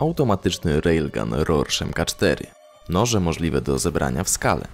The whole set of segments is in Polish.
automatyczny railgun Rorschem K4, noże możliwe do zebrania w skale,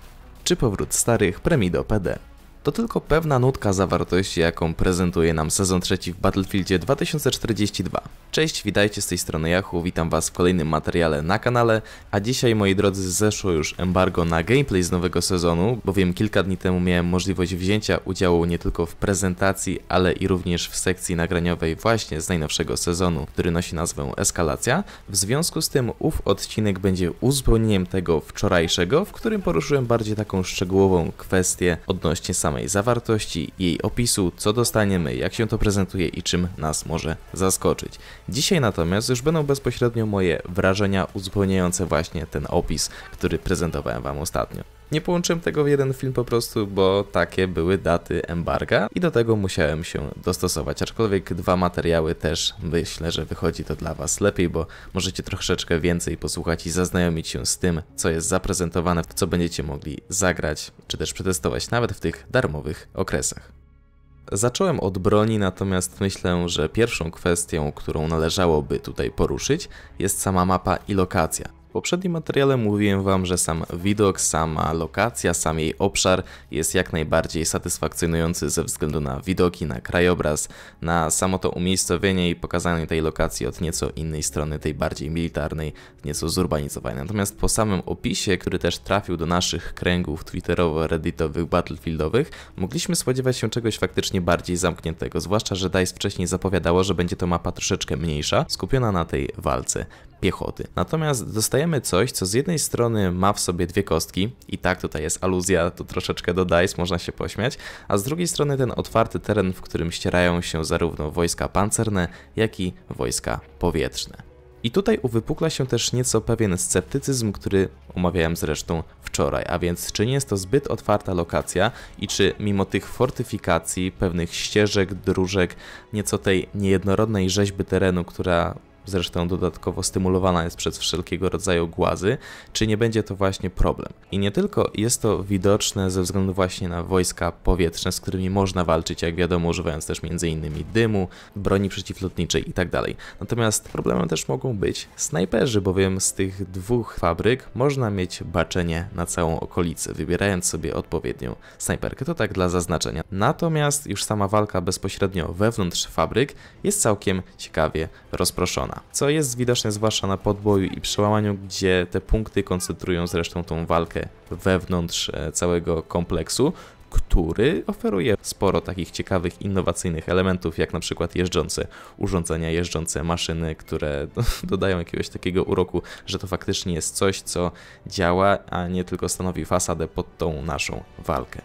czy powrót starych Premido PD to tylko pewna nutka zawartości, jaką prezentuje nam sezon trzeci w Battlefieldzie 2042. Cześć, witajcie z tej strony Yahoo, witam was w kolejnym materiale na kanale, a dzisiaj moi drodzy zeszło już embargo na gameplay z nowego sezonu, bowiem kilka dni temu miałem możliwość wzięcia udziału nie tylko w prezentacji, ale i również w sekcji nagraniowej właśnie z najnowszego sezonu, który nosi nazwę Eskalacja. W związku z tym ów odcinek będzie uzupełnieniem tego wczorajszego, w którym poruszyłem bardziej taką szczegółową kwestię odnośnie samego samej zawartości, jej opisu, co dostaniemy, jak się to prezentuje i czym nas może zaskoczyć. Dzisiaj natomiast już będą bezpośrednio moje wrażenia uzupełniające właśnie ten opis, który prezentowałem Wam ostatnio. Nie połączyłem tego w jeden film po prostu, bo takie były daty embarga i do tego musiałem się dostosować. Aczkolwiek dwa materiały też myślę, że wychodzi to dla Was lepiej, bo możecie troszeczkę więcej posłuchać i zaznajomić się z tym, co jest zaprezentowane, w co będziecie mogli zagrać, czy też przetestować nawet w tych darmowych okresach. Zacząłem od broni, natomiast myślę, że pierwszą kwestią, którą należałoby tutaj poruszyć, jest sama mapa i lokacja poprzednim materiale mówiłem Wam, że sam widok, sama lokacja, sam jej obszar jest jak najbardziej satysfakcjonujący ze względu na widoki, na krajobraz, na samo to umiejscowienie i pokazanie tej lokacji od nieco innej strony, tej bardziej militarnej, nieco zurbanizowanej. Natomiast po samym opisie, który też trafił do naszych kręgów twitterowo-redditowych, battlefieldowych, mogliśmy spodziewać się czegoś faktycznie bardziej zamkniętego, zwłaszcza, że DICE wcześniej zapowiadało, że będzie to mapa troszeczkę mniejsza, skupiona na tej walce piechoty. Natomiast dostajemy coś, co z jednej strony ma w sobie dwie kostki i tak tutaj jest aluzja, to troszeczkę do DICE, można się pośmiać, a z drugiej strony ten otwarty teren, w którym ścierają się zarówno wojska pancerne, jak i wojska powietrzne. I tutaj uwypukla się też nieco pewien sceptycyzm, który omawiałem zresztą wczoraj, a więc czy nie jest to zbyt otwarta lokacja i czy mimo tych fortyfikacji, pewnych ścieżek, dróżek, nieco tej niejednorodnej rzeźby terenu, która zresztą dodatkowo stymulowana jest przez wszelkiego rodzaju głazy, czy nie będzie to właśnie problem. I nie tylko jest to widoczne ze względu właśnie na wojska powietrzne, z którymi można walczyć, jak wiadomo, używając też m.in. dymu, broni przeciwlotniczej itd. Tak Natomiast problemem też mogą być snajperzy, bowiem z tych dwóch fabryk można mieć baczenie na całą okolicę, wybierając sobie odpowiednią snajperkę. To tak dla zaznaczenia. Natomiast już sama walka bezpośrednio wewnątrz fabryk jest całkiem ciekawie rozproszona co jest widoczne zwłaszcza na podboju i przełamaniu, gdzie te punkty koncentrują zresztą tą walkę wewnątrz e, całego kompleksu, który oferuje sporo takich ciekawych, innowacyjnych elementów, jak na przykład jeżdżące urządzenia, jeżdżące maszyny, które dodają jakiegoś takiego uroku, że to faktycznie jest coś, co działa, a nie tylko stanowi fasadę pod tą naszą walkę.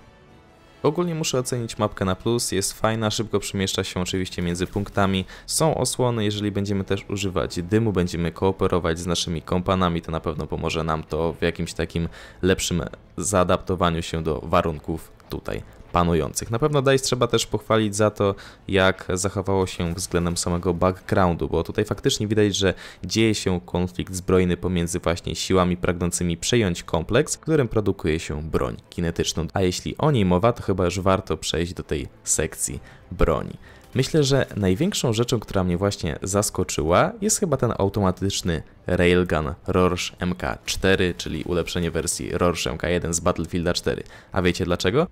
Ogólnie muszę ocenić mapkę na plus, jest fajna, szybko przemieszcza się oczywiście między punktami, są osłony, jeżeli będziemy też używać dymu, będziemy kooperować z naszymi kompanami, to na pewno pomoże nam to w jakimś takim lepszym zaadaptowaniu się do warunków tutaj panujących. Na pewno DICE trzeba też pochwalić za to, jak zachowało się względem samego backgroundu, bo tutaj faktycznie widać, że dzieje się konflikt zbrojny pomiędzy właśnie siłami pragnącymi przejąć kompleks, w którym produkuje się broń kinetyczną. A jeśli o niej mowa, to chyba już warto przejść do tej sekcji broni. Myślę, że największą rzeczą, która mnie właśnie zaskoczyła, jest chyba ten automatyczny Railgun Rorsch MK4, czyli ulepszenie wersji Rorsch MK1 z Battlefielda 4. A wiecie dlaczego?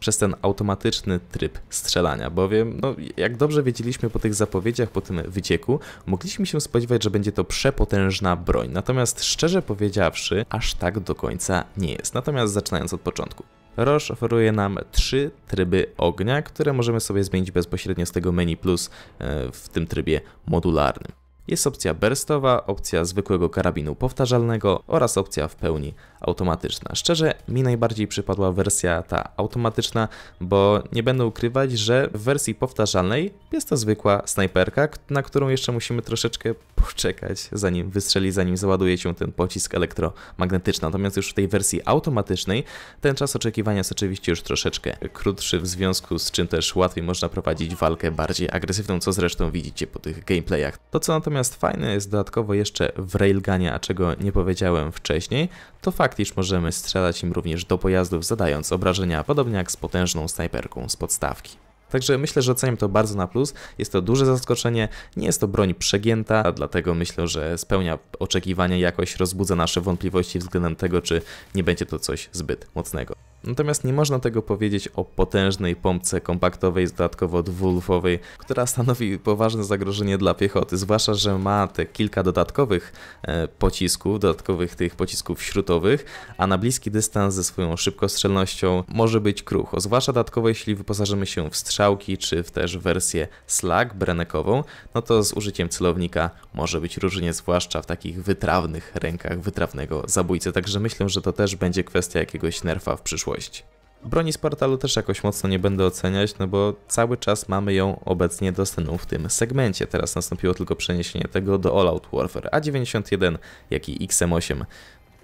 przez ten automatyczny tryb strzelania, bowiem, no, jak dobrze wiedzieliśmy po tych zapowiedziach, po tym wycieku, mogliśmy się spodziewać, że będzie to przepotężna broń. Natomiast szczerze powiedziawszy, aż tak do końca nie jest. Natomiast zaczynając od początku. Roche oferuje nam trzy tryby ognia, które możemy sobie zmienić bezpośrednio z tego menu plus e, w tym trybie modularnym. Jest opcja burstowa, opcja zwykłego karabinu powtarzalnego oraz opcja w pełni automatyczna. Szczerze, mi najbardziej przypadła wersja ta automatyczna, bo nie będę ukrywać, że w wersji powtarzalnej jest to zwykła snajperka, na którą jeszcze musimy troszeczkę poczekać, zanim wystrzeli, zanim załaduje się ten pocisk elektromagnetyczny. Natomiast już w tej wersji automatycznej ten czas oczekiwania jest oczywiście już troszeczkę krótszy, w związku z czym też łatwiej można prowadzić walkę bardziej agresywną, co zresztą widzicie po tych gameplayach. To co natomiast fajne jest dodatkowo jeszcze w Railgunie, a czego nie powiedziałem wcześniej, to fakt, praktyż możemy strzelać im również do pojazdów, zadając obrażenia, podobnie jak z potężną snajperką z podstawki. Także myślę, że oceniam to bardzo na plus. Jest to duże zaskoczenie, nie jest to broń przegięta, dlatego myślę, że spełnia oczekiwania, jakoś rozbudza nasze wątpliwości względem tego, czy nie będzie to coś zbyt mocnego. Natomiast nie można tego powiedzieć o potężnej pompce kompaktowej, dodatkowo dwulfowej, która stanowi poważne zagrożenie dla piechoty, zwłaszcza, że ma te kilka dodatkowych e, pocisków, dodatkowych tych pocisków śrutowych, a na bliski dystans ze swoją szybkostrzelnością może być krucho, zwłaszcza dodatkowo jeśli wyposażymy się w strzałki, czy w też wersję slag brenekową, no to z użyciem celownika może być różnie, zwłaszcza w takich wytrawnych rękach wytrawnego zabójcy, także myślę, że to też będzie kwestia jakiegoś nerfa w przyszłości przyszłość. Broni z portalu też jakoś mocno nie będę oceniać, no bo cały czas mamy ją obecnie dostępną w tym segmencie. Teraz nastąpiło tylko przeniesienie tego do All Out Warfare A91, jak i XM8.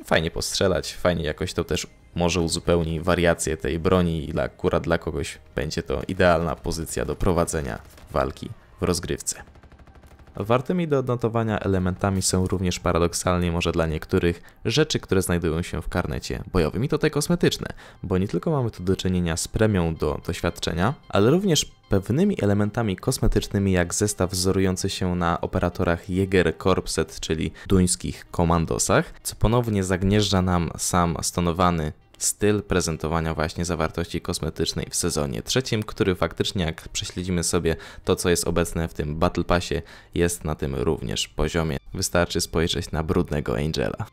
Fajnie postrzelać, fajnie jakoś to też może uzupełni wariację tej broni i akurat dla kogoś będzie to idealna pozycja do prowadzenia walki w rozgrywce. Wartymi do odnotowania elementami są również paradoksalnie może dla niektórych rzeczy, które znajdują się w karnecie bojowym i to te kosmetyczne, bo nie tylko mamy tu do czynienia z premią do doświadczenia, ale również pewnymi elementami kosmetycznymi jak zestaw wzorujący się na operatorach Jäger czyli duńskich komandosach, co ponownie zagnieżdża nam sam stonowany styl prezentowania właśnie zawartości kosmetycznej w sezonie trzecim, który faktycznie jak prześledzimy sobie to, co jest obecne w tym Battle Passie, jest na tym również poziomie. Wystarczy spojrzeć na brudnego Angela.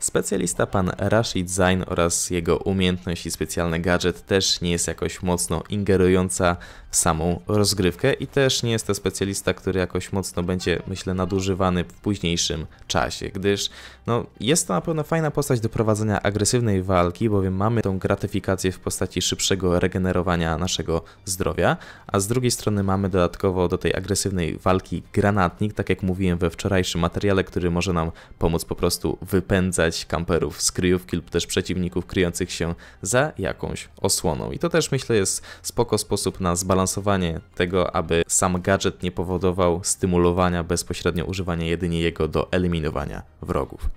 Specjalista pan Rashid Zain oraz jego umiejętność i specjalny gadżet też nie jest jakoś mocno ingerująca w samą rozgrywkę i też nie jest to specjalista, który jakoś mocno będzie, myślę, nadużywany w późniejszym czasie, gdyż no, jest to na pewno fajna postać do prowadzenia agresywnej walki, bowiem mamy tą gratyfikację w postaci szybszego regenerowania naszego zdrowia, a z drugiej strony mamy dodatkowo do tej agresywnej walki granatnik, tak jak mówiłem we wczorajszym materiale, który może nam pomóc po prostu wypędzać strzelać kamperów z kryjówki lub też przeciwników kryjących się za jakąś osłoną. I to też myślę jest spoko sposób na zbalansowanie tego, aby sam gadżet nie powodował stymulowania bezpośrednio używania jedynie jego do eliminowania wrogów.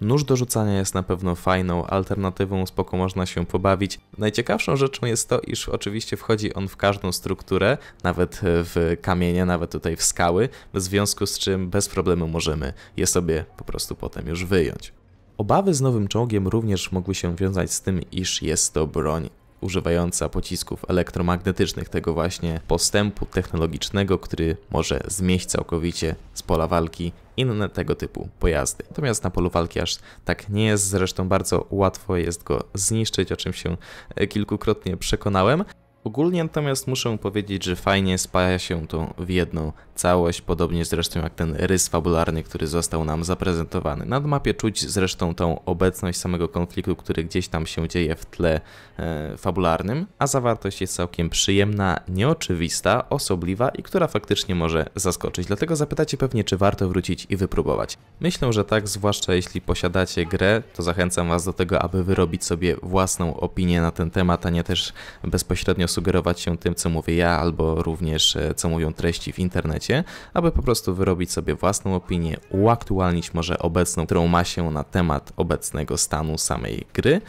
Nóż do rzucania jest na pewno fajną alternatywą, spoko można się pobawić. Najciekawszą rzeczą jest to, iż oczywiście wchodzi on w każdą strukturę, nawet w kamienie, nawet tutaj w skały, w związku z czym bez problemu możemy je sobie po prostu potem już wyjąć. Obawy z nowym czołgiem również mogły się wiązać z tym, iż jest to broń używająca pocisków elektromagnetycznych, tego właśnie postępu technologicznego, który może zmieść całkowicie z pola walki inne tego typu pojazdy. Natomiast na polu walki aż tak nie jest, zresztą bardzo łatwo jest go zniszczyć, o czym się e, kilkukrotnie przekonałem. Ogólnie natomiast muszę powiedzieć, że fajnie spaja się to w jedną całość, podobnie zresztą jak ten rys fabularny, który został nam zaprezentowany. Na mapie czuć zresztą tą obecność samego konfliktu, który gdzieś tam się dzieje w tle e, fabularnym, a zawartość jest całkiem przyjemna, nieoczywista, osobliwa i która faktycznie może zaskoczyć. Dlatego zapytacie pewnie, czy warto wrócić i wypróbować. Myślę, że tak, zwłaszcza jeśli posiadacie grę, to zachęcam Was do tego, aby wyrobić sobie własną opinię na ten temat, a nie też bezpośrednio sugerować się tym, co mówię ja, albo również e, co mówią treści w internecie, aby po prostu wyrobić sobie własną opinię, uaktualnić może obecną, którą ma się na temat obecnego stanu samej gry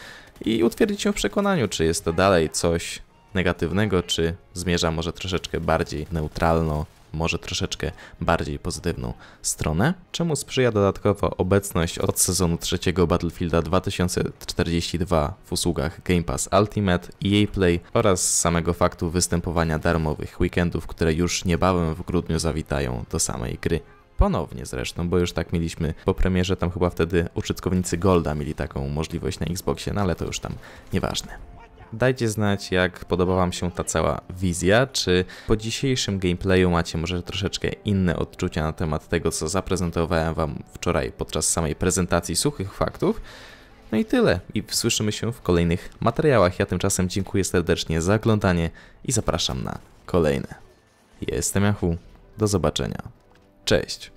i utwierdzić się w przekonaniu, czy jest to dalej coś negatywnego, czy zmierza może troszeczkę bardziej neutralno może troszeczkę bardziej pozytywną stronę, czemu sprzyja dodatkowo obecność od sezonu trzeciego Battlefielda 2042 w usługach Game Pass Ultimate, EA Play oraz samego faktu występowania darmowych weekendów, które już niebawem w grudniu zawitają do samej gry ponownie zresztą, bo już tak mieliśmy po premierze, tam chyba wtedy użytkownicy Golda mieli taką możliwość na Xboxie, no ale to już tam nieważne. Dajcie znać, jak podoba Wam się ta cała wizja, czy po dzisiejszym gameplayu macie może troszeczkę inne odczucia na temat tego, co zaprezentowałem Wam wczoraj podczas samej prezentacji suchych faktów. No i tyle. I słyszymy się w kolejnych materiałach. Ja tymczasem dziękuję serdecznie za oglądanie i zapraszam na kolejne. Jestem Yahoo. Do zobaczenia. Cześć.